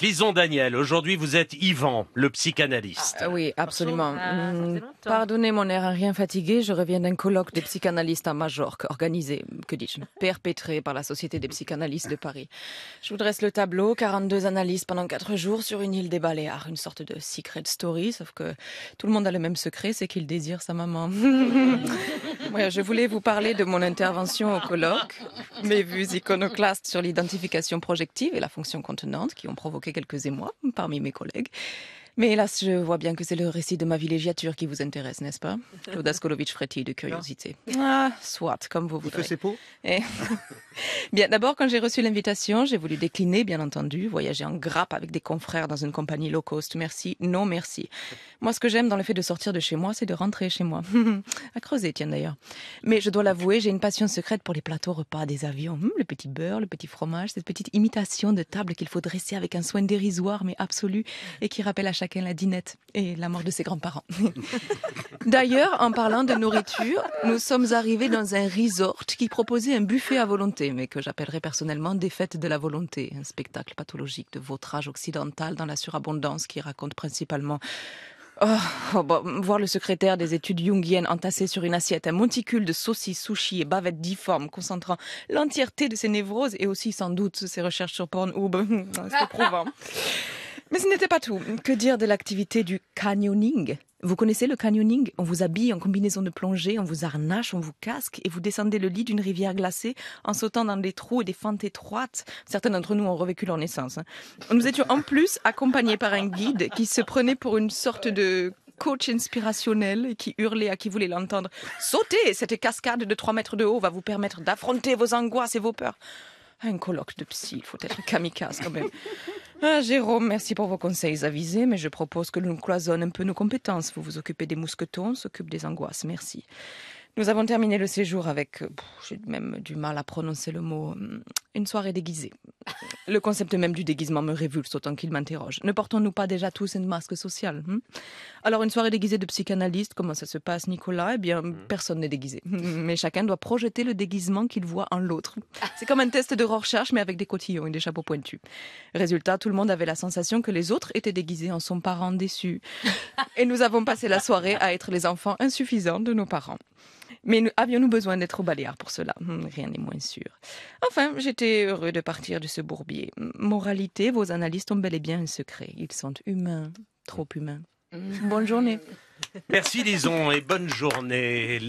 Lison Daniel, aujourd'hui vous êtes Yvan, le psychanalyste. Ah, oui, absolument. Ah, mm. Pardonnez mon air rien fatigué, je reviens d'un colloque des psychanalystes à Majorque, organisé, que dis-je, perpétré par la Société des psychanalystes de Paris. Je vous dresse le tableau, 42 analystes pendant 4 jours sur une île des Baléares, une sorte de secret story, sauf que tout le monde a le même secret, c'est qu'il désire sa maman. ouais, je voulais vous parler de mon intervention au colloque, mes vues iconoclastes sur l'identification projective et la fonction contenante qui ont provoqué quelques émois parmi mes collègues. Mais hélas, je vois bien que c'est le récit de ma villégiature qui vous intéresse, n'est-ce pas Claude Askolovitch frétille de ah. curiosité. Ah, soit, comme vous voudrez. Il fait eh. Bien, d'abord, quand j'ai reçu l'invitation, j'ai voulu décliner, bien entendu, voyager en grappe avec des confrères dans une compagnie low cost. Merci, non merci. Moi, ce que j'aime dans le fait de sortir de chez moi, c'est de rentrer chez moi. à creuser, tiens d'ailleurs. Mais je dois l'avouer, j'ai une passion secrète pour les plateaux repas des avions. Hum, le petit beurre, le petit fromage, cette petite imitation de table qu'il faut dresser avec un soin dérisoire mais absolu et qui rappelle à chacun la dinette et la mort de ses grands-parents. d'ailleurs, en parlant de nourriture, nous sommes arrivés dans un resort qui proposait un buffet à volonté, mais que j'appellerais personnellement des fêtes de la volonté, un spectacle pathologique de vautrage occidental dans la surabondance qui raconte principalement Oh, oh bah, voir le secrétaire des études jungiennes entassé sur une assiette, un monticule de saucisses, sushis et bavettes difformes concentrant l'entièreté de ses névroses et aussi sans doute ses recherches sur Pornhub, c'est éprouvant. Mais ce n'était pas tout. Que dire de l'activité du canyoning vous connaissez le canyoning On vous habille en combinaison de plongée, on vous harnache, on vous casque et vous descendez le lit d'une rivière glacée en sautant dans des trous et des fentes étroites. Certains d'entre nous ont revécu leur naissance. Hein. Nous étions en plus accompagnés par un guide qui se prenait pour une sorte de coach inspirationnel et qui hurlait à qui voulait l'entendre. Sautez Cette cascade de 3 mètres de haut va vous permettre d'affronter vos angoisses et vos peurs. Ah, un colloque de psy. Il faut être kamikaze quand même. Ah, Jérôme, merci pour vos conseils avisés, mais je propose que l'on cloisonne un peu nos compétences. Vous vous occupez des mousquetons, on s'occupe des angoisses. Merci. Nous avons terminé le séjour avec, j'ai même du mal à prononcer le mot, hum, une soirée déguisée. Le concept même du déguisement me révulse autant qu'il m'interroge. Ne portons-nous pas déjà tous une masque social hein Alors, une soirée déguisée de psychanalyste, comment ça se passe, Nicolas Eh bien, hmm. personne n'est déguisé. Mais chacun doit projeter le déguisement qu'il voit en l'autre. C'est comme un test de recherche, mais avec des cotillons et des chapeaux pointus. Résultat, tout le monde avait la sensation que les autres étaient déguisés en son parent déçu. Et nous avons passé la soirée à être les enfants insuffisants de nos parents. Mais avions-nous besoin d'être au Baléares pour cela hmm, Rien n'est moins sûr. Enfin, j'étais heureux de partir de ce bourbier. Moralité, vos analystes ont bel et bien un secret. Ils sont humains, trop humains. Hmm. Bonne journée. Merci disons et bonne journée.